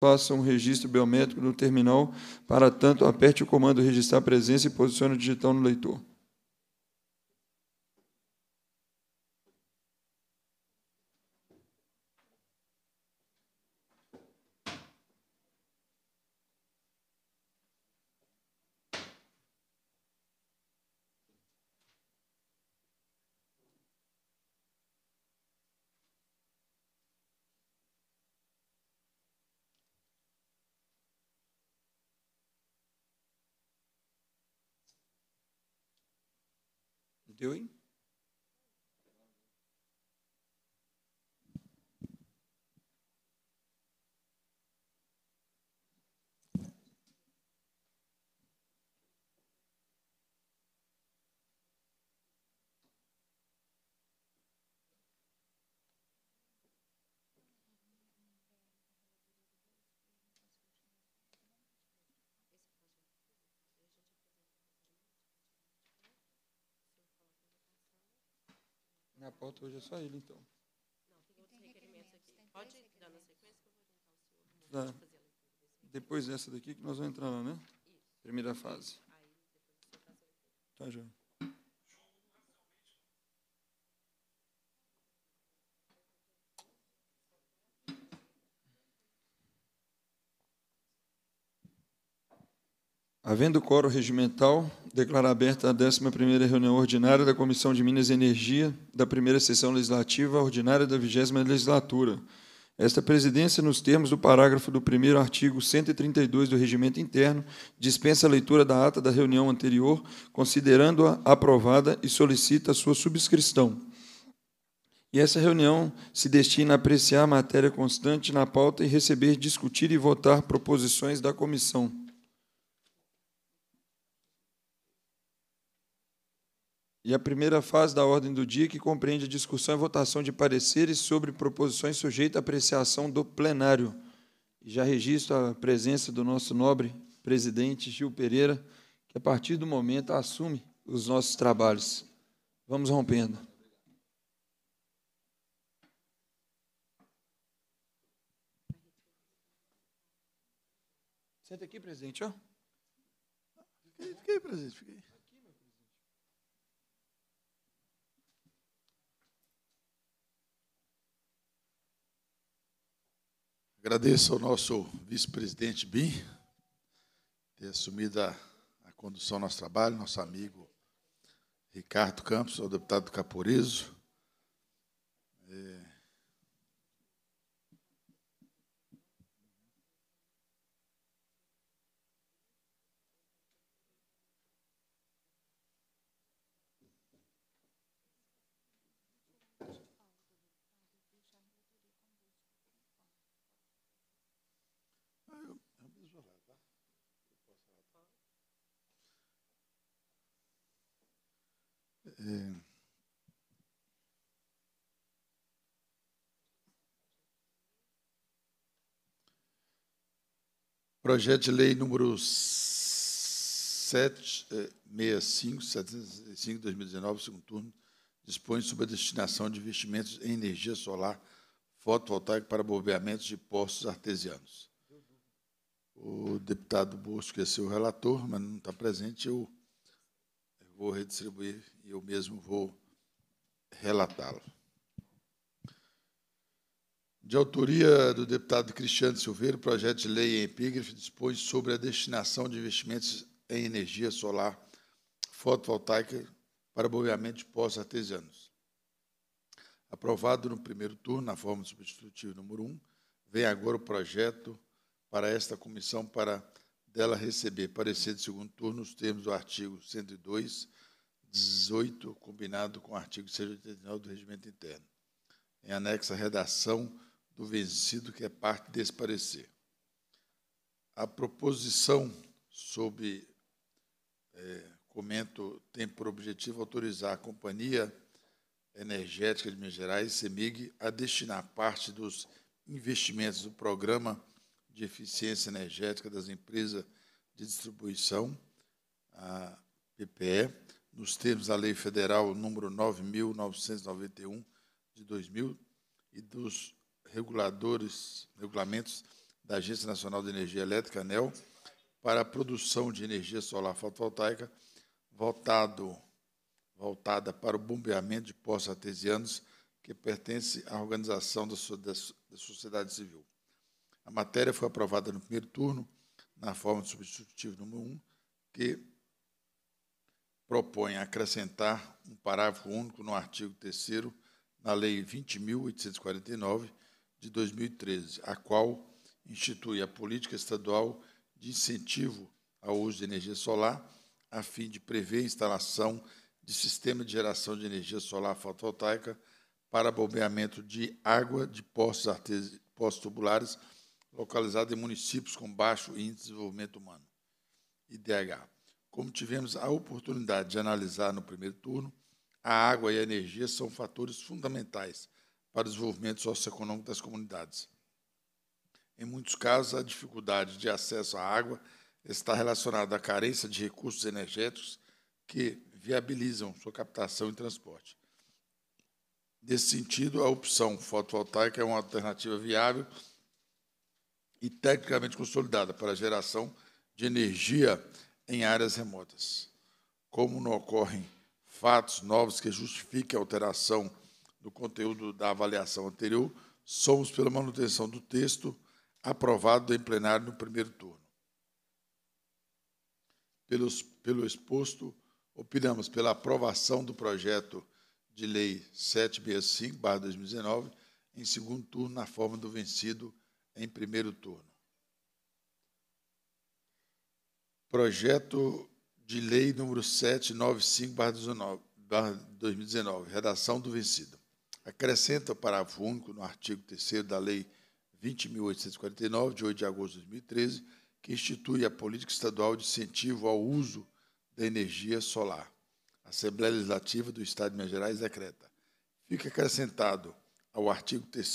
Faça um registro biométrico no terminal. Para tanto, aperte o comando registrar presença e posicione o digital no leitor. doing. Minha pauta hoje é só ele, então. Não, tem outros requerimentos aqui. Pode dar na sequência que eu vou orientar o senhor. Tá. Depois dessa daqui que nós vamos entrar lá, né? Isso. Primeira fase. Tá, já. Havendo coro regimental, declarar aberta a 11 reunião ordinária da Comissão de Minas e Energia da primeira sessão legislativa ordinária da 20 legislatura. Esta presidência, nos termos do parágrafo do primeiro artigo 132 do Regimento Interno, dispensa a leitura da ata da reunião anterior, considerando-a aprovada e solicita sua subscrição. E essa reunião se destina a apreciar a matéria constante na pauta e receber, discutir e votar proposições da comissão. e a primeira fase da ordem do dia, que compreende a discussão e votação de pareceres sobre proposições sujeitas à apreciação do plenário. Já registro a presença do nosso nobre presidente Gil Pereira, que a partir do momento assume os nossos trabalhos. Vamos rompendo. Senta aqui, presidente. Ó. Fica aí, presidente. Agradeço ao nosso vice-presidente Bim ter assumido a, a, condução do nosso trabalho, nosso amigo Ricardo Campos, o deputado Caporizo, É... Projeto de lei número 765, 765, 2019, segundo turno, dispõe sobre a destinação de investimentos em energia solar fotovoltaica para bombeamentos de postos artesianos. O deputado Bosco, que é seu relator, mas não está presente, eu vou redistribuir e eu mesmo vou relatá-lo. De autoria do deputado Cristiano Silveira, o projeto de lei em epígrafe dispõe sobre a destinação de investimentos em energia solar fotovoltaica para bombeamento de poços artesianos. Aprovado no primeiro turno, na forma substitutiva número 1, vem agora o projeto para esta comissão para dela receber parecer de segundo turno nos termos do artigo 102, 18, combinado com o artigo 689 do Regimento Interno. Em anexo, à redação do vencido, que é parte desse parecer. A proposição sob é, comento tem por objetivo autorizar a Companhia Energética de Minas Gerais, CEMIG, a destinar parte dos investimentos do programa de eficiência energética das empresas de distribuição, a PPE, nos termos da Lei Federal número 9.991 de 2000 e dos reguladores, regulamentos da Agência Nacional de Energia Elétrica, ANEL, para a produção de energia solar fotovoltaica voltado, voltada para o bombeamento de postos artesianos que pertence à organização da sociedade civil. A matéria foi aprovada no primeiro turno, na forma de substitutivo número 1, que propõe acrescentar um parágrafo único no artigo 3 na Lei 20.849, de 2013, a qual institui a política estadual de incentivo ao uso de energia solar, a fim de prever a instalação de sistema de geração de energia solar fotovoltaica para bombeamento de água de poços, artes... poços tubulares localizada em municípios com baixo índice de desenvolvimento humano, IDH. Como tivemos a oportunidade de analisar no primeiro turno, a água e a energia são fatores fundamentais para o desenvolvimento socioeconômico das comunidades. Em muitos casos, a dificuldade de acesso à água está relacionada à carência de recursos energéticos que viabilizam sua captação e transporte. Nesse sentido, a opção fotovoltaica é uma alternativa viável e tecnicamente consolidada para a geração de energia em áreas remotas. Como não ocorrem fatos novos que justifiquem a alteração do conteúdo da avaliação anterior, somos pela manutenção do texto aprovado em plenário no primeiro turno. Pelos, pelo exposto, opinamos pela aprovação do projeto de lei 765, 2019, em segundo turno, na forma do vencido em primeiro turno. Projeto de lei número 795-2019, redação do vencido. Acrescenta o parágrafo único no artigo 3 da Lei 20.849, de 8 de agosto de 2013, que institui a política estadual de incentivo ao uso da energia solar. A Assembleia Legislativa do Estado de Minas Gerais decreta. Fica acrescentado ao artigo 3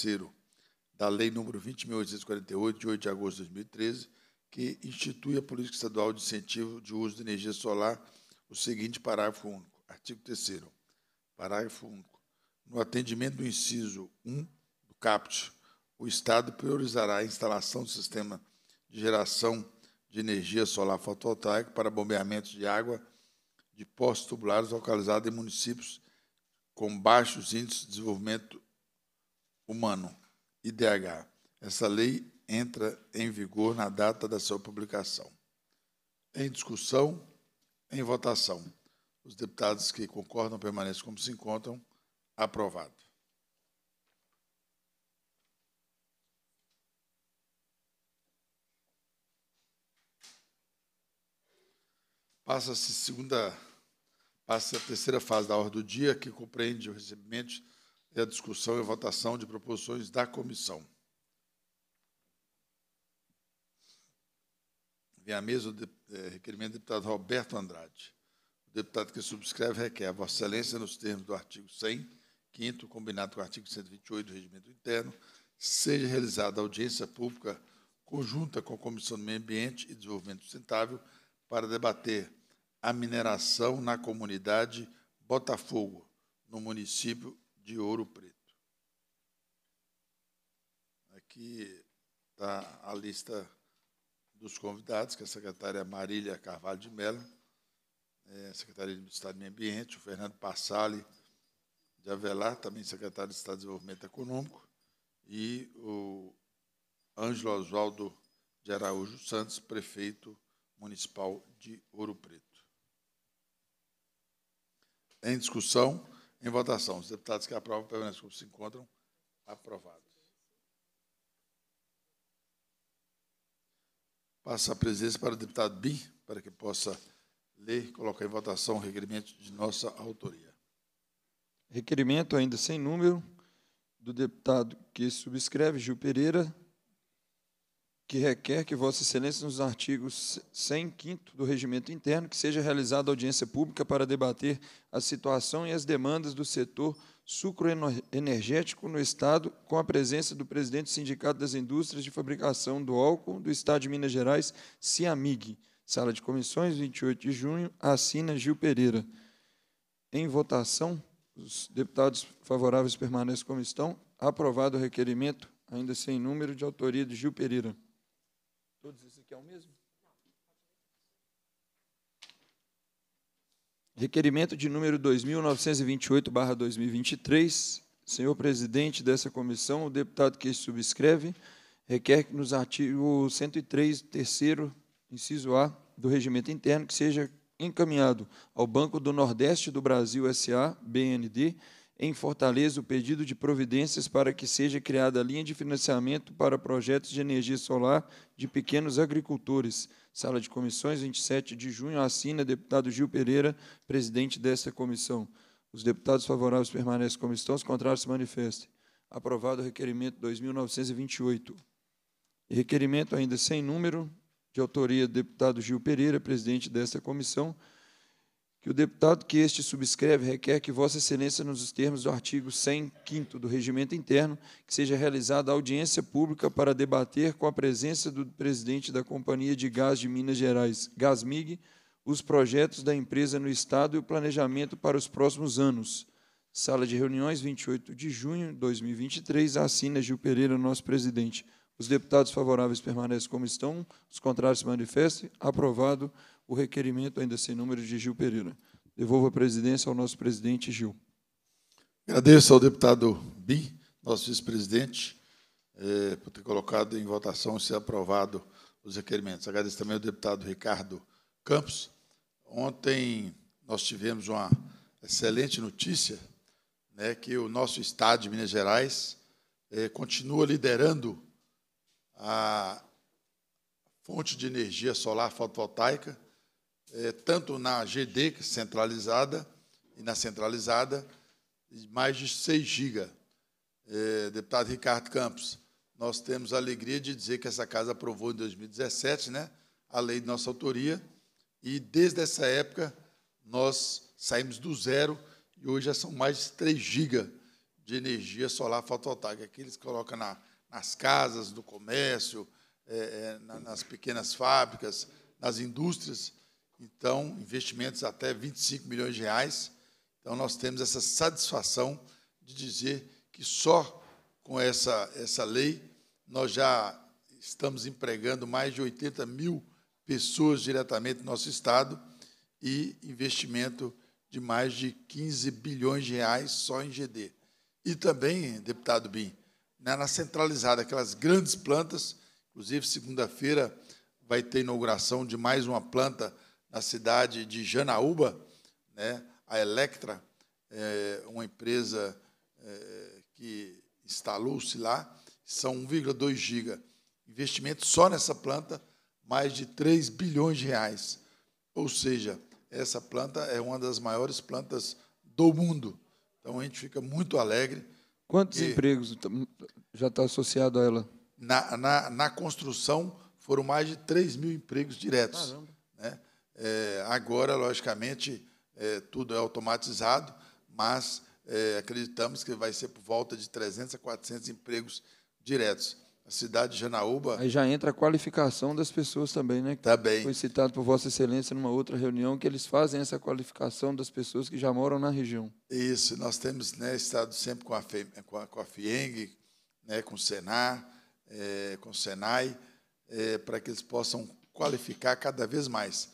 da Lei Número 20.848, de 8 de agosto de 2013, que institui a política estadual de incentivo de uso de energia solar, o seguinte parágrafo único. Artigo 3 Parágrafo único. No atendimento do inciso 1 do CAPT, o Estado priorizará a instalação do sistema de geração de energia solar fotovoltaica para bombeamento de água de postos tubulares localizados em municípios com baixos índices de desenvolvimento humano IDH. Essa lei entra em vigor na data da sua publicação. Em discussão, em votação. Os deputados que concordam permanecem como se encontram. Aprovado. Passa-se segunda, passa a terceira fase da ordem do dia, que compreende o recebimento é a discussão e a votação de proposições da comissão. Vem à mesa o de, é, requerimento do deputado Roberto Andrade. O deputado que subscreve requer a Vossa Excelência, nos termos do artigo 100, 5, combinado com o artigo 128 do Regimento Interno, seja realizada audiência pública conjunta com a Comissão do Meio Ambiente e Desenvolvimento Sustentável para debater a mineração na comunidade Botafogo, no município de ouro preto. Aqui está a lista dos convidados, que é a secretária Marília Carvalho de Mello, é, secretária do Estado do Meio Ambiente, o Fernando Passali de Avelar, também secretário de Estado de Desenvolvimento Econômico, e o Ângelo Oswaldo de Araújo Santos, prefeito municipal de Ouro Preto. Em discussão, em votação, os deputados que aprovam permanecem como se encontram. Aprovados. Passa a presidência para o deputado Bim, para que possa ler e colocar em votação o requerimento de nossa autoria. Requerimento ainda sem número do deputado que subscreve, Gil Pereira, que requer que Vossa Excelência, nos artigos 105 do Regimento Interno, que seja realizada audiência pública para debater a situação e as demandas do setor sucroenergético no Estado, com a presença do presidente do Sindicato das Indústrias de Fabricação do Álcool do Estado de Minas Gerais, CIAMIG. Sala de Comissões, 28 de junho, assina Gil Pereira. Em votação, os deputados favoráveis permanecem como estão. Aprovado o requerimento, ainda sem número, de autoria de Gil Pereira. Todos aqui é o mesmo? Requerimento de número 2928/2023. Senhor presidente dessa comissão, o deputado que subscreve requer que nos artigo 103, terceiro, inciso A do regimento interno que seja encaminhado ao Banco do Nordeste do Brasil SA, BND, em Fortaleza o pedido de providências para que seja criada a linha de financiamento para projetos de energia solar de pequenos agricultores. Sala de comissões, 27 de junho, assina deputado Gil Pereira, presidente desta comissão. Os deputados favoráveis permanecem como estão, os contrários se manifestem. Aprovado o requerimento 2928. Requerimento ainda sem número, de autoria do deputado Gil Pereira, presidente desta comissão, que o deputado que este subscreve requer que Vossa Excelência, nos termos do artigo 105 do Regimento Interno, que seja realizada audiência pública para debater com a presença do presidente da Companhia de Gás de Minas Gerais, Gasmig, os projetos da empresa no Estado e o planejamento para os próximos anos. Sala de reuniões, 28 de junho de 2023, assina Gil Pereira, nosso presidente. Os deputados favoráveis permanecem como estão, os contrários se manifestem. Aprovado o requerimento, ainda sem número, de Gil Pereira. Devolvo a presidência ao nosso presidente Gil. Agradeço ao deputado Bi, nosso vice-presidente, eh, por ter colocado em votação e ser aprovado os requerimentos. Agradeço também ao deputado Ricardo Campos. Ontem nós tivemos uma excelente notícia, né, que o nosso estado de Minas Gerais eh, continua liderando a fonte de energia solar fotovoltaica é, tanto na GD é centralizada e na centralizada, mais de 6 GB. É, deputado Ricardo Campos, nós temos a alegria de dizer que essa casa aprovou em 2017 né, a lei de nossa autoria, e desde essa época nós saímos do zero e hoje já são mais de 3 GB de energia solar fotovoltaica, que eles colocam na, nas casas, no comércio, é, é, na, nas pequenas fábricas, nas indústrias, então, investimentos até 25 milhões de reais. Então, nós temos essa satisfação de dizer que só com essa, essa lei nós já estamos empregando mais de 80 mil pessoas diretamente no nosso Estado e investimento de mais de 15 bilhões de reais só em GD. E também, deputado Bim, né, na centralizada, aquelas grandes plantas, inclusive segunda-feira vai ter inauguração de mais uma planta na cidade de Janaúba, né, a Electra, é, uma empresa é, que instalou-se lá, são 1,2 giga. Investimento só nessa planta, mais de 3 bilhões de reais. Ou seja, essa planta é uma das maiores plantas do mundo. Então a gente fica muito alegre. Quantos empregos já está associado a ela? Na, na, na, construção foram mais de 3 mil empregos diretos. Caramba. É, agora, logicamente, é, tudo é automatizado, mas é, acreditamos que vai ser por volta de 300 a 400 empregos diretos. A cidade de Janaúba. Aí já entra a qualificação das pessoas também, né? Também. Tá Foi citado por Vossa Excelência numa outra reunião que eles fazem essa qualificação das pessoas que já moram na região. Isso, nós temos né, estado sempre com a, FEM, com a, com a FIENG, né, com o Senar, é, com o Senai, é, para que eles possam qualificar cada vez mais.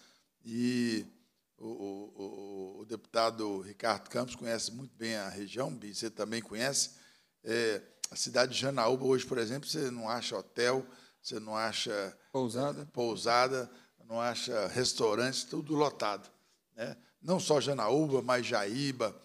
E o, o, o, deputado Ricardo Campos conhece muito bem a região, você também conhece. É, a cidade de Janaúba, hoje, por exemplo, você não acha hotel, você não acha pousada, é, pousada não acha restaurante, tudo lotado. Né? Não só Janaúba, mas Jaíba,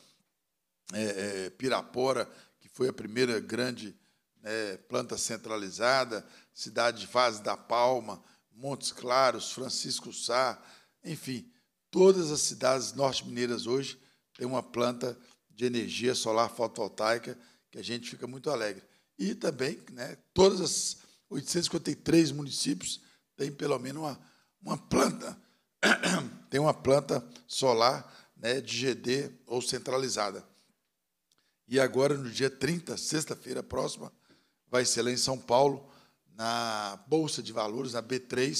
é, é, Pirapora, que foi a primeira grande né, planta centralizada, cidade de Vaz da Palma, Montes Claros, Francisco Sá, enfim, todas as cidades norte-mineiras hoje têm uma planta de energia solar fotovoltaica que a gente fica muito alegre. E também, né, todas as 853 municípios têm pelo menos uma, uma planta, tem uma planta solar né, de GD ou centralizada. E agora, no dia 30, sexta-feira próxima, vai ser lá em São Paulo, na Bolsa de Valores, na B3,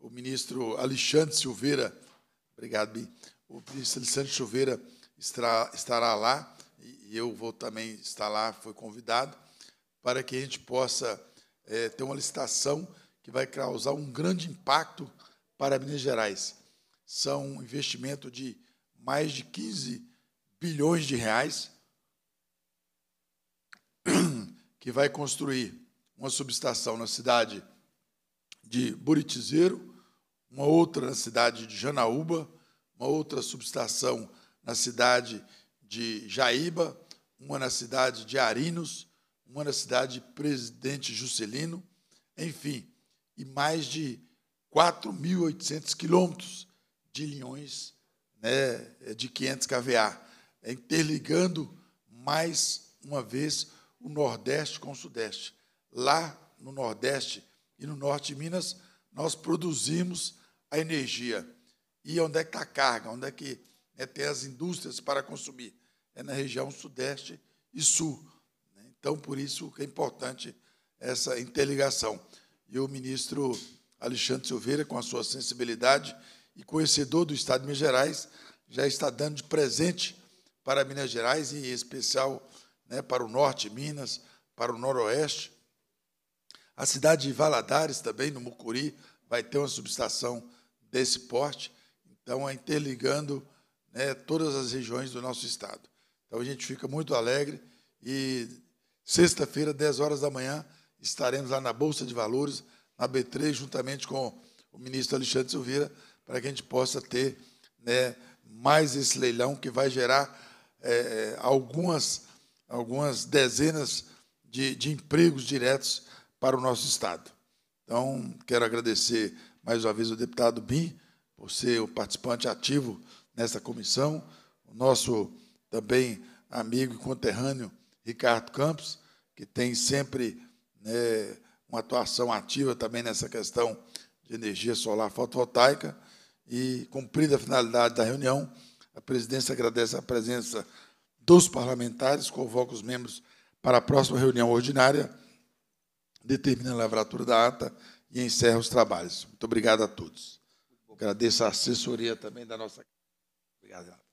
o ministro Alexandre Silveira, obrigado, o ministro Alexandre Silveira estará, estará lá, e eu vou também estar lá, foi convidado, para que a gente possa é, ter uma licitação que vai causar um grande impacto para Minas Gerais. São um investimento de mais de 15 bilhões de reais, que vai construir uma subestação na cidade de Buritizeiro, uma outra na cidade de Janaúba, uma outra subestação na cidade de Jaíba, uma na cidade de Arinos, uma na cidade de Presidente Juscelino, enfim, e mais de 4.800 quilômetros de linhões né, de 500 kVA, interligando mais uma vez o Nordeste com o Sudeste. Lá no Nordeste e no Norte de Minas, nós produzimos a energia. E onde é que está a carga? Onde é que né, tem as indústrias para consumir? É na região sudeste e sul. Né? Então, por isso que é importante essa interligação. E o ministro Alexandre Silveira, com a sua sensibilidade e conhecedor do Estado de Minas Gerais, já está dando de presente para Minas Gerais, e em especial né, para o norte de Minas, para o noroeste. A cidade de Valadares, também, no Mucuri, vai ter uma subestação desse porte. Então, é interligando né, todas as regiões do nosso estado. Então, a gente fica muito alegre e sexta-feira, 10 horas da manhã, estaremos lá na Bolsa de Valores, na B3, juntamente com o ministro Alexandre Silveira, para que a gente possa ter né, mais esse leilão que vai gerar é, algumas, algumas dezenas de, de empregos diretos para o nosso Estado. Então, quero agradecer mais uma vez o deputado Bim, por ser o participante ativo nessa comissão, o nosso também amigo e conterrâneo Ricardo Campos, que tem sempre né, uma atuação ativa também nessa questão de energia solar fotovoltaica. E, cumprida a finalidade da reunião, a presidência agradece a presença dos parlamentares, convoca os membros para a próxima reunião ordinária, determina a lavratura da ata e encerra os trabalhos. Muito obrigado a todos. Agradeço a assessoria também da nossa. Obrigado.